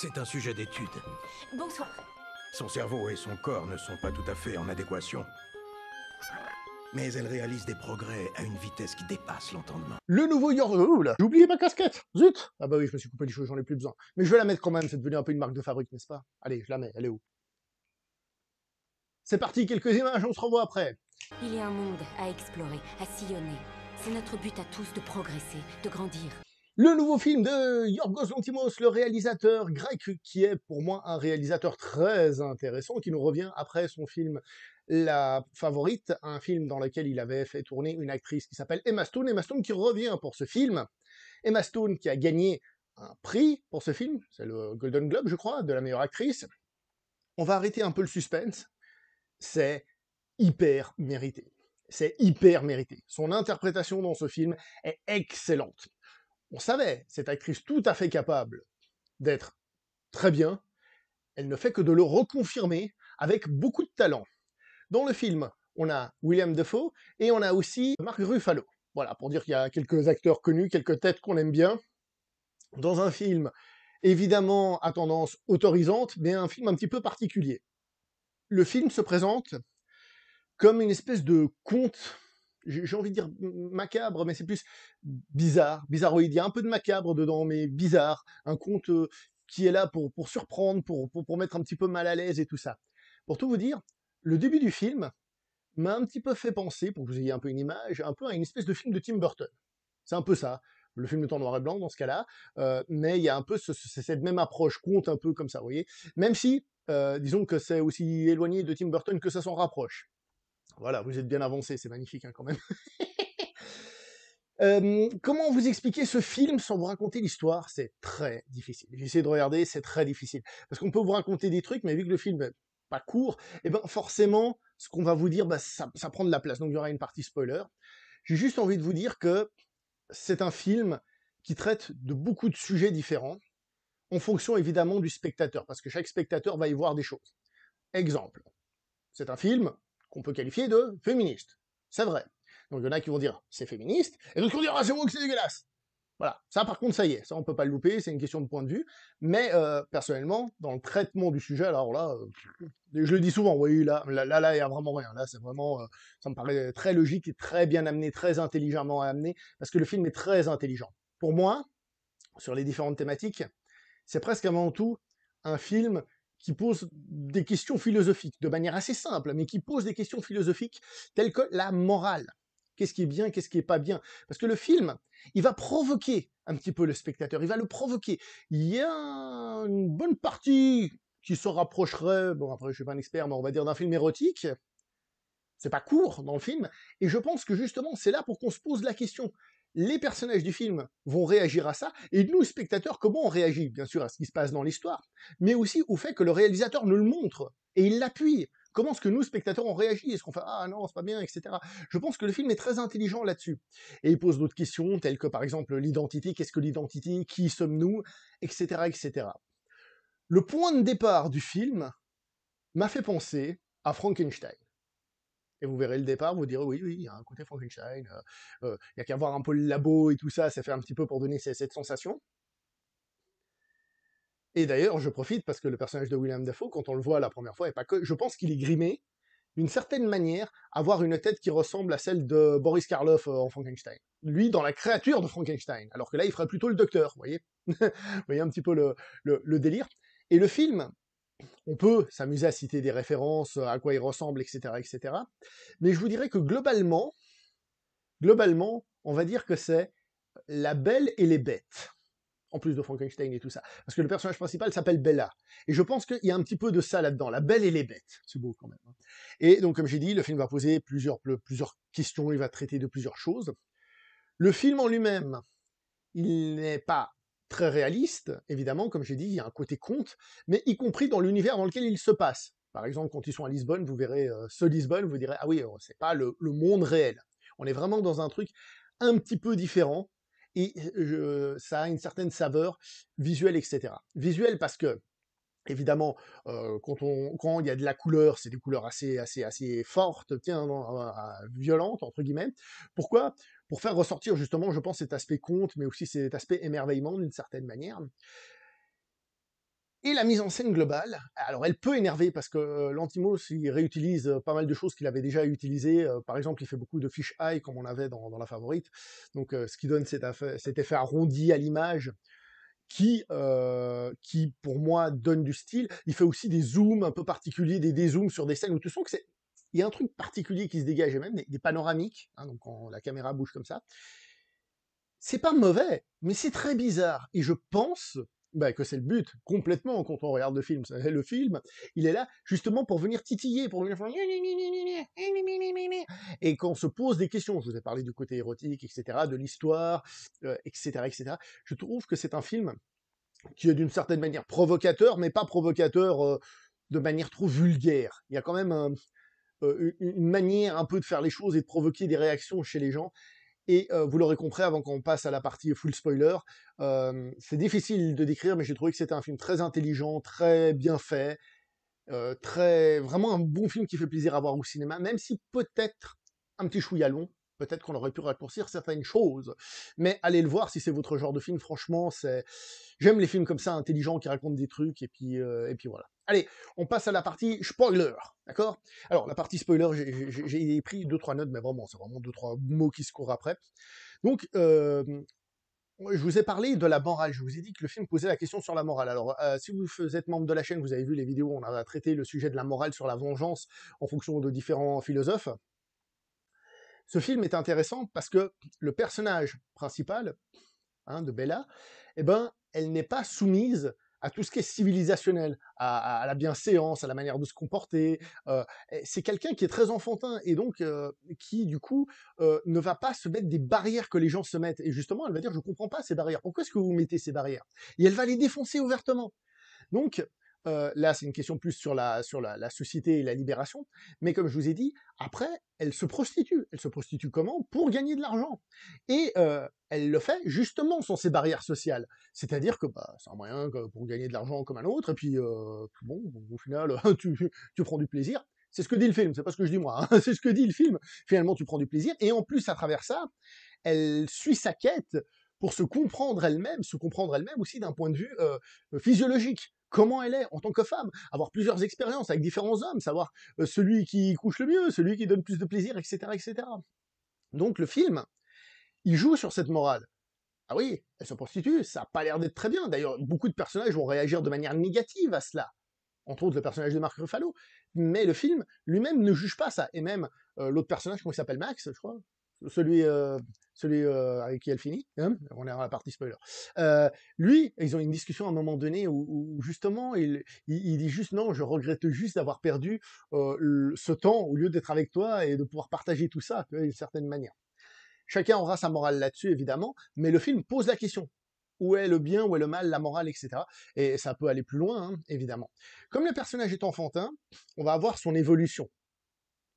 C'est un sujet d'étude. Bonsoir. Son cerveau et son corps ne sont pas tout à fait en adéquation. Mais elle réalise des progrès à une vitesse qui dépasse l'entendement. Le nouveau Yorgo, euh, Oula! J'ai oublié ma casquette Zut Ah bah oui, je me suis coupé les cheveux, j'en ai plus besoin. Mais je vais la mettre quand même, c'est devenu un peu une marque de fabrique, n'est-ce pas Allez, je la mets, elle est où C'est parti, quelques images, on se revoit après Il y a un monde à explorer, à sillonner. C'est notre but à tous de progresser, de grandir. Le nouveau film de Yorgos Lantimos, le réalisateur grec, qui est pour moi un réalisateur très intéressant, qui nous revient après son film La Favorite, un film dans lequel il avait fait tourner une actrice qui s'appelle Emma Stone. Emma Stone qui revient pour ce film. Emma Stone qui a gagné un prix pour ce film, c'est le Golden Globe, je crois, de la meilleure actrice. On va arrêter un peu le suspense. C'est hyper mérité. C'est hyper mérité. Son interprétation dans ce film est excellente on savait, cette actrice tout à fait capable d'être très bien, elle ne fait que de le reconfirmer avec beaucoup de talent. Dans le film, on a William Defoe et on a aussi Mark Ruffalo. Voilà, pour dire qu'il y a quelques acteurs connus, quelques têtes qu'on aime bien. Dans un film, évidemment, à tendance autorisante, mais un film un petit peu particulier. Le film se présente comme une espèce de conte j'ai envie de dire macabre, mais c'est plus bizarre, bizarroïde. Il y a un peu de macabre dedans, mais bizarre. Un conte euh, qui est là pour, pour surprendre, pour, pour, pour, mettre un petit peu mal à l'aise et tout ça. Pour tout vous dire, le début du film m'a un petit peu fait penser, pour que vous ayez un peu une image, un peu à une espèce de film de Tim Burton. C'est un peu ça. Le film de temps noir et blanc dans ce cas-là, euh, mais il y a un peu cette même approche, conte un peu comme ça, vous voyez. Même si, euh, disons que c'est aussi éloigné de Tim Burton que ça s'en rapproche. Voilà, vous êtes bien avancé, c'est magnifique hein, quand même. Euh, comment vous expliquer ce film sans vous raconter l'histoire C'est très difficile. j'essaie de regarder, c'est très difficile. Parce qu'on peut vous raconter des trucs, mais vu que le film n'est pas court, eh ben forcément, ce qu'on va vous dire, bah, ça, prend de la place. Donc il y aura une partie spoiler. J'ai juste envie de vous dire que c'est un film qui traite de beaucoup de sujets différents, en fonction évidemment du spectateur, parce que chaque spectateur va y voir des choses. Exemple, c'est un film, qu'on peut qualifier de féministe, C'est vrai. Donc il y en a qui vont dire c'est féministe, et d'autres qui vont dire ah c'est woke, c'est dégueulasse. Voilà. Ça par contre ça y est, ça on peut pas le louper, c'est une question de point de vue. Mais euh, personnellement, dans le traitement du sujet, alors là, euh, je le dis souvent, oui là, là, là, il y a vraiment rien. Là c'est vraiment, euh, ça me paraît très logique et très bien amené, très intelligemment amené, parce que le film est très intelligent. Pour moi, sur les différentes thématiques, c'est presque avant tout un film qui pose des questions philosophiques, de manière assez simple, mais qui pose des questions philosophiques telles que la morale. Qu'est-ce qui est bien, qu'est-ce qui est pas bien Parce que le film, il va provoquer un petit peu le spectateur, il va le provoquer. Il y a une bonne partie qui se rapprocherait, bon après je suis pas un expert, mais on va dire d'un film érotique, c'est pas court dans le film, et je pense que justement c'est là pour qu'on se pose la question les personnages du film vont réagir à ça, et nous, spectateurs, comment on réagit, bien sûr, à ce qui se passe dans l'histoire, mais aussi au fait que le réalisateur nous le montre, et il l'appuie. Comment est-ce que nous, spectateurs, on réagit Est-ce qu'on fait « Ah non, c'est pas bien », etc. Je pense que le film est très intelligent là-dessus. Et il pose d'autres questions, telles que, par exemple, l'identité, qu'est-ce que l'identité, qui sommes-nous, etc., etc. Le point de départ du film m'a fait penser à Frankenstein. Et vous verrez le départ, vous direz oui, oui, il y a un côté Frankenstein, euh, euh, il a qu'à voir un peu le labo et tout ça, ça fait un petit peu pour donner cette sensation. Et d'ailleurs, je profite parce que le personnage de William Dafoe, quand on le voit la première fois, est pas que, je pense qu'il est grimé, d'une certaine manière, à avoir une tête qui ressemble à celle de Boris Karloff euh, en Frankenstein. Lui, dans la créature de Frankenstein, alors que là, il ferait plutôt le docteur, vous voyez Vous voyez un petit peu le délire. Et le film on peut s'amuser à citer des références, euh, à quoi ils ressemblent, etc., etc. Mais je vous dirais que globalement, globalement, on va dire que c'est la belle et les bêtes. En plus de Frankenstein et tout ça. Parce que le personnage principal s'appelle Bella. Et je pense qu'il y a un petit peu de ça là-dedans. La belle et les bêtes. C'est beau quand même. Hein. Et donc, comme j'ai dit, le film va poser plusieurs questions. Il va traiter de plusieurs choses. Le film en lui-même, il n'est pas très réaliste, évidemment, comme j'ai dit, il y a un côté conte, mais y compris dans l'univers dans lequel il se passe. Par exemple, quand ils sont à Lisbonne, vous verrez euh, ce Lisbonne, vous direz, ah oui, oh, c'est pas le, monde réel. On est vraiment dans un truc un petit peu différent, et euh, ça a une certaine saveur visuelle, etc. Visuelle parce que, évidemment, euh, quand, quand il y a de la couleur, c'est des couleurs assez, assez, assez fortes, tiens, violentes, entre guillemets. Pourquoi pour faire ressortir justement, je pense, cet aspect conte, mais aussi cet aspect émerveillement d'une certaine manière. Et la mise en scène globale, alors elle peut énerver parce que euh, l'Antimos, il réutilise euh, pas mal de choses qu'il avait déjà utilisées. Euh, par exemple, il fait beaucoup de fish eye comme on avait dans, la favorite. Donc, ce qui donne cet, effet, cet effet arrondi à l'image qui, qui, pour moi, donne du style. Il fait aussi des zooms un peu particuliers, des dézooms sur des scènes où tu sens que c'est il y a un truc particulier qui se dégage, et même des, panoramiques, hein, donc quand la caméra bouge comme ça. C'est pas mauvais, mais c'est très bizarre. Et je pense bah, que c'est le but, complètement, quand on regarde le film. Le film, il est là justement pour venir titiller, pour venir faire... Et quand on se pose des questions, je vous ai parlé du côté érotique, etc., de l'histoire, etc., euh, etc., je trouve que c'est un film qui est d'une certaine manière provocateur, mais pas provocateur... Euh, de manière trop vulgaire. Il y a quand même un, euh, euh, une manière un peu de faire les choses et de provoquer des réactions chez les gens. Et euh, vous l'aurez compris avant qu'on passe à la partie full spoiler, euh, c'est difficile de décrire, mais j'ai trouvé que c'était un film très intelligent, très bien fait, très vraiment un bon film qui fait plaisir à voir au cinéma, même si peut-être un petit chouïa long peut-être qu'on aurait pu raccourcir certaines choses. Mais allez le voir si c'est votre genre de film. Franchement, c'est j'aime les films comme ça, intelligents, qui racontent des trucs et puis euh, et puis voilà. Allez, on passe à la partie spoiler, d'accord Alors la partie spoiler, j'ai pris deux trois notes, mais vraiment c'est vraiment deux trois mots qui se courent après. Donc euh, je vous ai parlé de la morale. Je vous ai dit que le film posait la question sur la morale. Alors, euh, si vous êtes membre de la chaîne, vous avez vu les vidéos où on a traité le sujet de la morale sur la vengeance en fonction de différents philosophes. Ce film est intéressant parce que le personnage principal hein, de Bella, eh ben, elle n'est pas soumise à tout ce qui est civilisationnel, à, la bienséance, à la manière de se comporter. Euh, c'est quelqu'un qui est très enfantin et donc euh, qui, du coup, euh, ne va pas se mettre des barrières que les gens se mettent. Et justement, elle va dire, je ne comprends pas ces barrières. Pourquoi est-ce que vous mettez ces barrières Et elle va les défoncer ouvertement. Donc, euh, là, c'est une question plus sur la sur la, société et la libération. Mais comme je vous ai dit, après, elle se prostitue. Elle se prostitue comment Pour gagner de l'argent. Et euh, elle le fait justement sans ces barrières sociales. C'est-à-dire que bah, c'est un moyen pour gagner de l'argent comme un autre. Et puis euh, bon, au final, tu, tu prends du plaisir. C'est ce que dit le film, c'est pas ce que je dis moi, hein. c'est ce que dit le film. Finalement, tu prends du plaisir, et en plus, à travers ça, elle suit sa quête pour se comprendre elle-même, se comprendre elle-même aussi d'un point de vue physiologique comment elle est en tant que femme, avoir plusieurs expériences avec différents hommes, savoir euh, celui qui couche le mieux, celui qui donne plus de plaisir, etc., etc. Donc le film, il joue sur cette morale. Ah oui, elle se prostitue, ça n'a pas l'air d'être très bien. D'ailleurs, beaucoup de personnages vont réagir de manière négative à cela. Entre autres, le personnage de Marc Ruffalo. Mais le film lui-même ne juge pas ça. Et même euh, l'autre personnage, comment s'appelle Max, je crois, celui euh, celui euh, avec qui elle finit, on est dans la partie spoiler. Euh, lui, ils ont une discussion à un moment donné où, justement, il, dit juste non, je regrette juste d'avoir perdu euh, ce temps au lieu d'être avec toi et de pouvoir partager tout ça d'une certaine manière. Chacun aura sa morale là-dessus, évidemment, mais le film pose la question. Où est le bien, où est le mal, la morale, etc. Et ça peut aller plus loin, hein, évidemment. Comme le personnage est enfantin, on va avoir son évolution.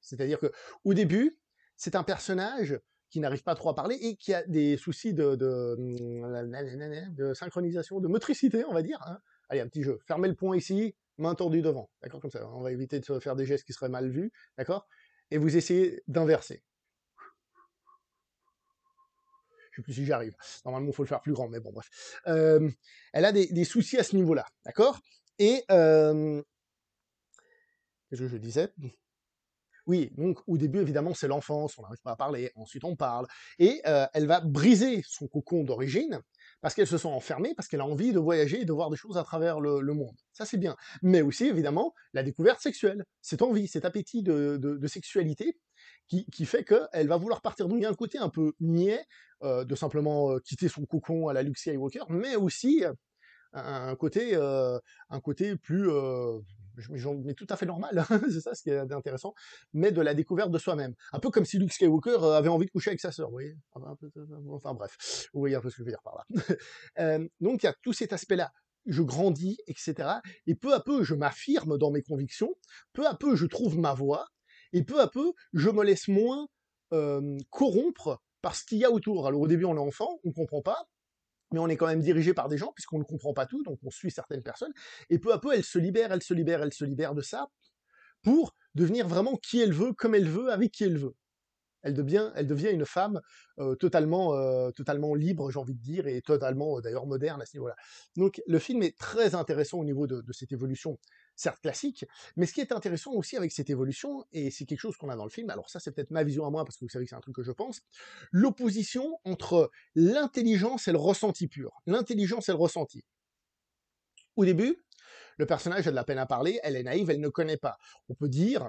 C'est-à-dire que au début, c'est un personnage qui n'arrive pas trop à parler et qui a des soucis de, de, hum, synchronisation, de motricité, on va dire. Hein. Allez, un petit jeu. Fermez le point ici, main tordue devant. D'accord Comme ça, on va éviter de faire des gestes qui seraient mal vus. D'accord Et vous essayez d'inverser. Je sais plus si j'arrive. Normalement, il faut le faire plus grand, mais bon, bref. Hum, elle a des, soucis à ce niveau-là. D'accord Et. Hum, qu'est-ce que je disais oui, donc au début, évidemment, c'est l'enfance, on n'arrive pas à parler, ensuite on parle. Et euh, elle va briser son cocon d'origine parce qu'elle se sent enfermée, parce qu'elle a envie de voyager et de voir des choses à travers le, monde. Ça, c'est bien. Mais aussi, évidemment, la découverte sexuelle, cette envie, cet appétit de, sexualité qui, fait qu'elle va vouloir partir. Donc il y a un côté un peu niais euh, de simplement euh, quitter son cocon à la Luke Skywalker, mais aussi un côté, un côté plus mais tout à fait normal, hein, c'est ça ce qui est intéressant, mais de la découverte de soi-même. Un peu comme si Luke Skywalker euh, avait envie de coucher avec sa sœur, vous voyez euh, euh, Enfin bref, vous voyez un peu ce que je veux dire par là. donc il y a tout cet aspect-là. Je grandis, etc. Et peu à peu, je m'affirme dans mes convictions, peu à peu, je trouve ma voie, et peu à peu, je me laisse moins corrompre par ce qu'il y a autour. Alors au début, on est enfant, on comprend pas, mais on est quand même dirigé par des gens, puisqu'on ne comprend pas tout, donc on suit certaines personnes, et peu à peu, elle se libère, elle se libère, elle se libère de ça, pour devenir vraiment qui elle veut, comme elle veut, avec qui elle veut elle devient, une femme totalement, totalement libre, j'ai envie de dire, et totalement d'ailleurs moderne à ce niveau-là. Donc le film est très intéressant au niveau de, de, cette évolution, certes classique, mais ce qui est intéressant aussi avec cette évolution, et c'est quelque chose qu'on a dans le film, alors ça c'est peut-être ma vision à moi, parce que vous savez que c'est un truc que je pense, l'opposition entre l'intelligence et le ressenti pur, l'intelligence et le ressenti. Au début, le personnage a de la peine à parler, elle est naïve, elle ne connaît pas. On peut dire,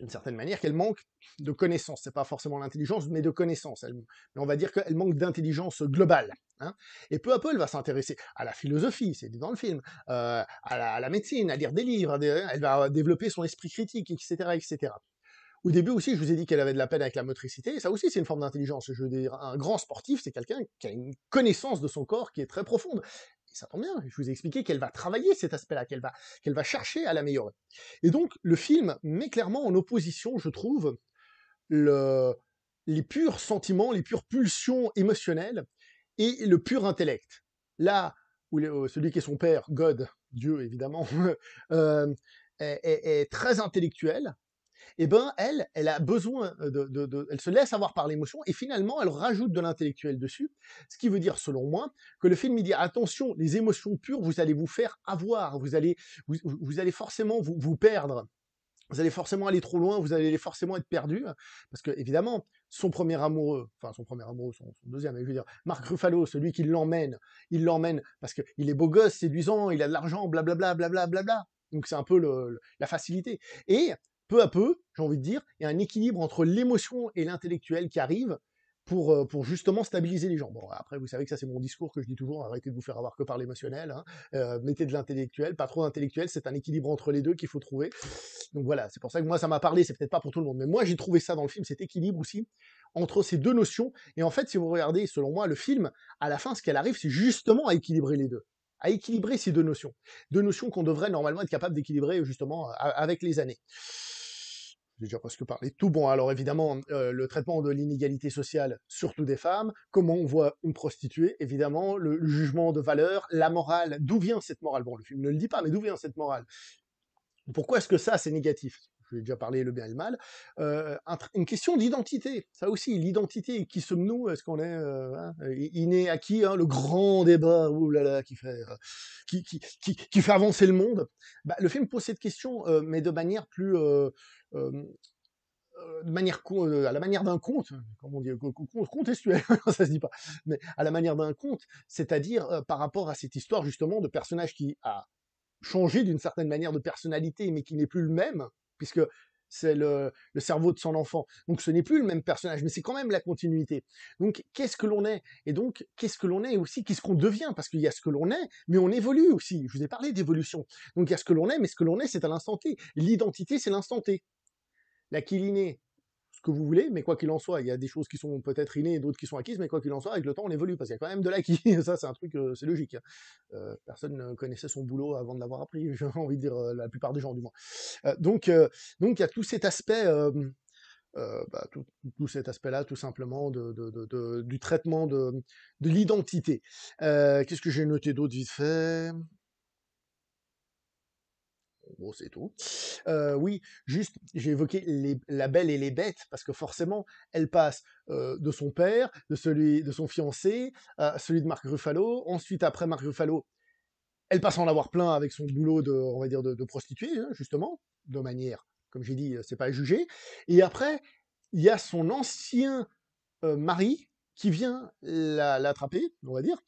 d'une certaine manière qu'elle manque de connaissances. C'est pas forcément l'intelligence, mais de connaissances. Elle, on va dire qu'elle manque d'intelligence globale. Hein. Et peu à peu, elle va s'intéresser à la philosophie, c'est dit dans le film, euh, à, la, médecine, à lire des livres. Hein, elle va développer son esprit critique, etc., etc. Au début aussi, je vous ai dit qu'elle avait de la peine avec la motricité, ça aussi c'est une forme d'intelligence. Je veux dire, un grand sportif, c'est quelqu'un qui a une connaissance de son corps qui est très profonde et ça tombe bien, je vous ai expliqué qu'elle va travailler cet aspect-là, qu'elle va, qu'elle va chercher à l'améliorer. Et donc, le film met clairement en opposition, je trouve, le, les purs sentiments, les pures pulsions émotionnelles et le pur intellect. Là où euh, celui qui est son père, God, Dieu évidemment, euh, est, très intellectuel, eh ben elle, elle a besoin euh, de, elle se laisse avoir par l'émotion et finalement elle rajoute de l'intellectuel dessus, ce qui veut dire selon moi que le film il dit attention, les émotions pures, vous allez vous faire avoir, vous allez vous, allez forcément vous, vous perdre vous allez forcément aller trop loin, vous allez forcément être perdu, parce que évidemment, son premier amoureux, enfin son premier amoureux, son, deuxième, je veux dire, Marc Ruffalo, celui qui l'emmène, il l'emmène parce que il est beau gosse, séduisant, il a de l'argent, blablabla, blablabla, Donc c'est un peu la facilité. Et peu à peu, j'ai envie de dire, il y a un équilibre entre l'émotion et l'intellectuel qui arrive pour, euh, pour justement stabiliser les gens. Bon, après, vous savez que ça, c'est mon discours que je dis toujours, arrêtez de vous faire avoir que par l'émotionnel, hein. euh, mettez de l'intellectuel, pas trop d'intellectuel, c'est un équilibre entre les deux qu'il faut trouver. Donc voilà, c'est pour ça que moi, ça m'a parlé, c'est peut-être pas pour tout le monde, mais moi, j'ai trouvé ça dans le film, cet équilibre aussi, entre ces deux notions. Et en fait, si vous regardez, selon moi, le film, à la fin, ce qu'elle arrive, c'est justement à équilibrer les deux à équilibrer ces deux notions. Deux notions qu'on devrait normalement être capable d'équilibrer justement avec les années veux déjà presque parlé de tout. Bon, alors évidemment, euh, le traitement de l'inégalité sociale, surtout des femmes, comment on voit une prostituée, évidemment, le jugement de valeur, la morale, d'où vient cette morale Bon, le film ne le dit pas, mais d'où vient cette morale Pourquoi est-ce que ça, c'est négatif je déjà parlé, le bien et le mal. Euh, une question d'identité, ça aussi, l'identité, qui sommes-nous Est-ce qu'on est, il euh, hein, inné acquis hein, Le grand débat, oulala, qui fait, euh, qui, qui, qui, fait avancer le monde. Bah, le film pose cette question, mais de manière plus de manière à la manière d'un conte, comme on dit, contestuel, ça se dit pas, mais à la manière d'un conte, c'est-à-dire par rapport à cette histoire justement de personnage qui a changé d'une certaine manière de personnalité, mais qui n'est plus le même, puisque c'est le, cerveau de son enfant. Donc ce n'est plus le même personnage, mais c'est quand même la continuité. Donc qu'est-ce que l'on est Et donc qu'est-ce que l'on est aussi Qu'est-ce qu'on devient Parce qu'il y a ce que l'on est, mais on évolue aussi. Je vous ai parlé d'évolution. Donc il y a ce que l'on est, mais ce que l'on est, c'est à l'instant T. L'identité, c'est l'instant T. La quilinée, que vous voulez, mais quoi qu'il en soit, il y a des choses qui sont peut-être innées et d'autres qui sont acquises, mais quoi qu'il en soit, avec le temps, on évolue, parce qu'il y a quand même de l'acquis, ça c'est un truc, euh, c'est logique. Hein. Euh, personne ne connaissait son boulot avant de l'avoir appris, j'ai envie de dire euh, la plupart des gens du moins. donc, donc il y a tout cet aspect... Bah, tout, cet aspect-là, tout simplement, de, du traitement de, l'identité. Qu'est-ce que j'ai noté d'autre vite fait c'est tout. Euh, oui, juste, j'ai évoqué les, la belle et les bêtes, parce que forcément, elle passe euh, de son père, de celui de son fiancé, à celui de Marc Ruffalo. Ensuite, après Marc Ruffalo, elle passe en avoir plein avec son boulot de, on va dire, de, prostituée, hein, justement, de manière, comme j'ai dit, euh, c'est pas à juger. Et après, il y a son ancien mari qui vient l'attraper, on va dire,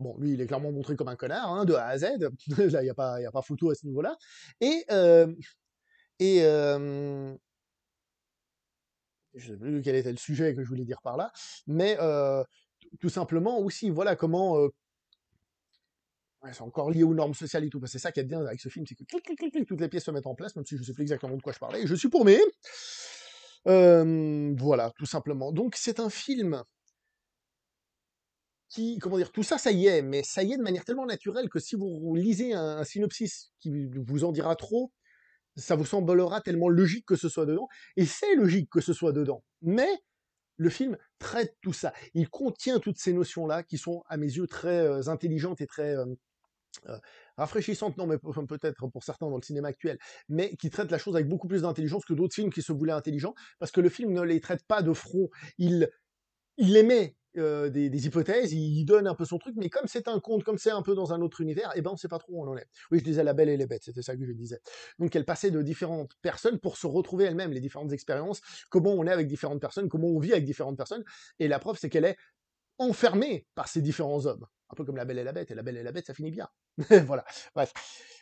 Bon, lui, il est clairement montré comme un connard, hein, de A à Z. Là, il n'y a, pas, a pas photo à ce niveau-là. Et. Euh, et. Euh, je ne sais plus quel était le sujet que je voulais dire par là. Mais euh, tout simplement aussi, voilà comment. c'est encore lié aux normes sociales et tout. C'est ça qui est bien avec ce film, c'est que toutes les pièces se mettent en place, même si je ne sais plus exactement de quoi je parlais. Je suis pour, mais... voilà, tout simplement. Donc c'est un film comment dire, tout ça, ça y est, mais ça y est de manière tellement naturelle que si vous lisez un, synopsis qui vous en dira trop, ça vous semblera tellement logique que ce soit dedans, et c'est logique que ce soit dedans. Mais le film traite tout ça. Il contient toutes ces notions-là qui sont, à mes yeux, très euh, intelligentes et très euh, euh, rafraîchissantes, non, mais peut-être pour certains dans le cinéma actuel, mais qui traite la chose avec beaucoup plus d'intelligence que d'autres films qui se voulaient intelligents, parce que le film ne les traite pas de front. Il, il les met euh, des, hypothèses, il, donne un peu son truc, mais comme c'est un conte, comme c'est un peu dans un autre univers, eh ben on sait pas trop où on en est. Oui, je disais la belle et les bêtes, c'était ça que je disais. Donc elle passait de différentes personnes pour se retrouver elle-même, les différentes expériences, comment on est avec différentes personnes, comment on vit avec différentes personnes. Et la preuve, c'est qu'elle est enfermé par ces différents hommes. Un peu comme La Belle et la Bête, et La Belle et la Bête, ça finit bien. voilà, bref.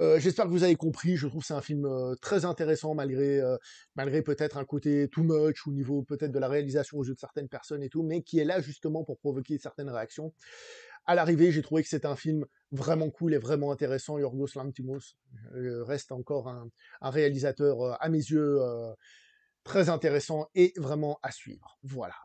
Euh, j'espère que vous avez compris, je trouve que c'est un film euh, très intéressant malgré, euh, malgré peut-être un côté too much au niveau peut-être de la réalisation aux yeux de certaines personnes et tout, mais qui est là justement pour provoquer certaines réactions. À l'arrivée, j'ai trouvé que c'est un film vraiment cool et vraiment intéressant. Yorgos Lanthimos reste encore un réalisateur, à mes yeux, très intéressant et vraiment à suivre. Voilà.